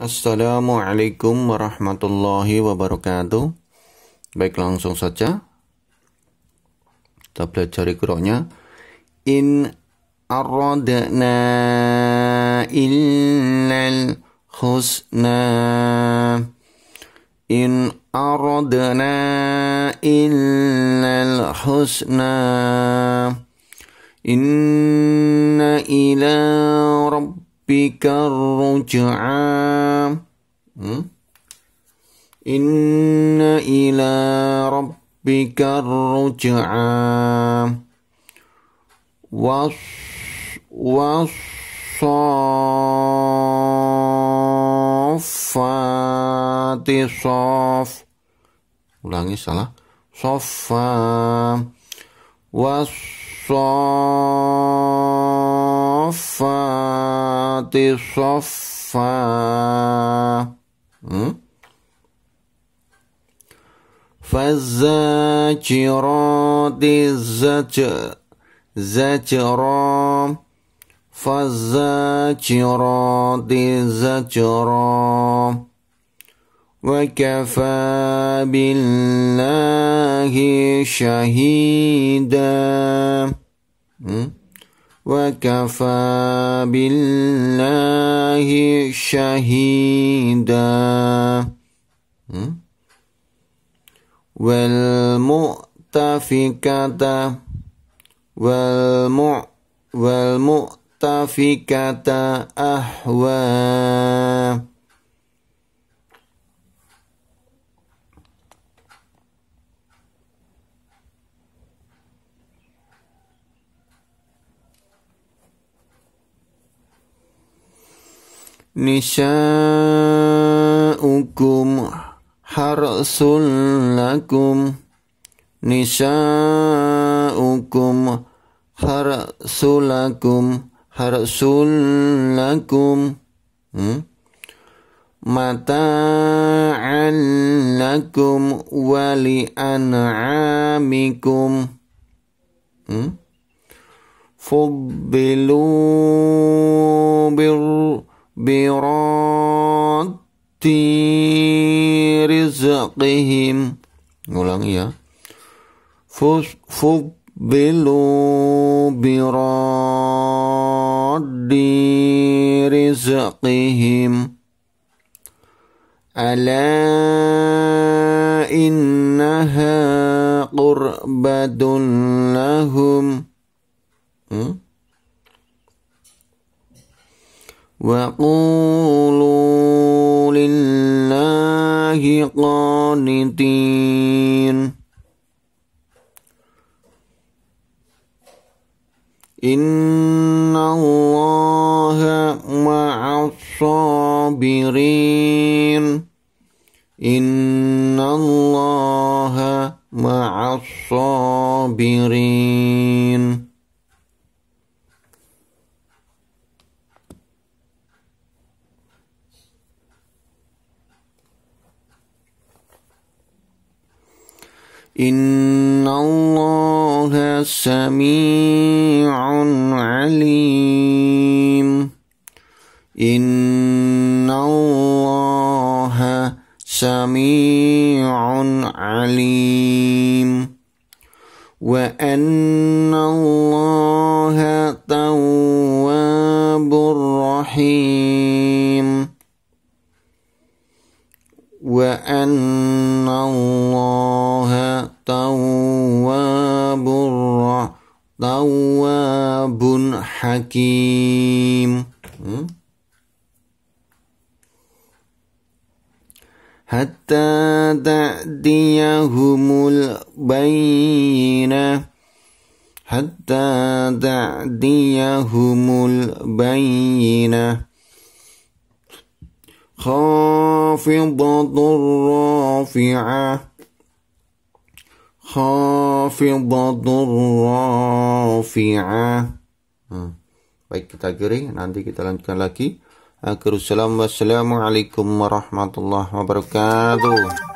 Assalamualaikum warahmatullahi wabarakatuh Baik langsung saja Kita belajar ikroknya In aradna illal husna In aradna illal husna Inna ila rabbi ربك الرجعى إن إلى ربك الرجعى والصفات صف ulangi salah صفا wasofa صفا فالزاجرات زجرا فالزاجرات زجرا وكفى بالله شهيدا وكفى بالله شهيدا والمؤتفكة والمع والمؤتفكة أهوى Nisa'ukum harsul lakum Nisa'ukum harsul lakum Harsul lakum hmm? Mata'an lakum wali an'amikum hmm? Fubbilu برد رزقهم ulangi ya fubbilu biraddi rizqihim ala innaha qurbatun lahum hmm? وقولوا لله قانتين إن الله مع الصابرين إن الله مع الصابرين إن الله سميع عليم إن الله سميع عليم وأن الله تواب رحيم أواب حكيم حتى تأتيهم البينة حتى تأتيهم البينة خافضة رافعة khafidatur rafi'ah. Hmm. Baik kita kering, nanti kita lanjutkan lagi. Akhirussalam wassalamualaikum warahmatullahi wabarakatuh.